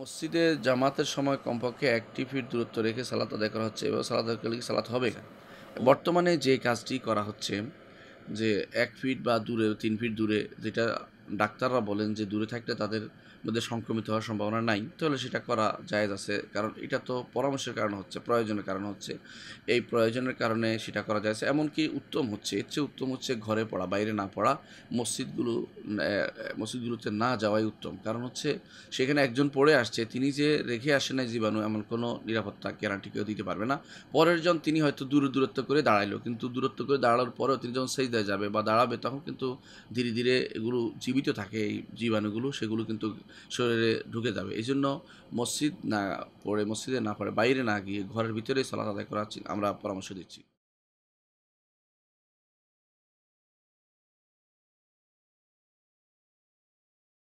মসজিদে জামাতের সময় কমপক্ষে একটি ফিট দূরত্ব রেখে সালাত আদায় করা হচ্ছে এবং সালাত আদায় করলে সালাত হবে বর্তমানে যে কাজটি করা হচ্ছে যে এক ফিট বা দূরে তিন ফিট দূরে যেটা ডাক্তাররা বলেন যে দূরে থাকলে তাদের মধ্যে সংক্রমিত হওয়ার সম্ভাবনা নাই তাহলে সেটা করা জায়েজ আছে কারণ এটা তো পরামর্শের কারণে হচ্ছে প্রয়োজনের কারণে হচ্ছে এই প্রয়োজনের কারণে সেটা করা যায় এমনকি উত্তম হচ্ছে এর চেয়ে উত্তম হচ্ছে ঘরে পড়া বাইরে না পড়া মসজিদগুলো মসজিদগুলোতে না যাওয়াই উত্তম কারণ হচ্ছে সেখানে একজন পড়ে আসছে তিনি যে রেখে আসে আসেন জীবাণু এমন কোনো নিরাপত্তা কেউ দিতে পারবে না পরের জন তিনি হয়তো দূর দূরত্ব করে দাঁড়াইলো কিন্তু দূরত্ব করে দাঁড়ানোর পরেও তিনি যখন সেই দেয় যাবে বা দাঁড়াবে তখন কিন্তু ধীরে ধীরে এগুলো জীব জীবিত থাকে এই জীবাণুগুলো সেগুলো কিন্তু শরীরে ঢুকে যাবে এই জন্য মসজিদ না পড়ে মসজিদে না পড়ে বাইরে না গিয়ে ঘরের ভিতরে সালাত আদায় করা আমরা পরামর্শ দিচ্ছি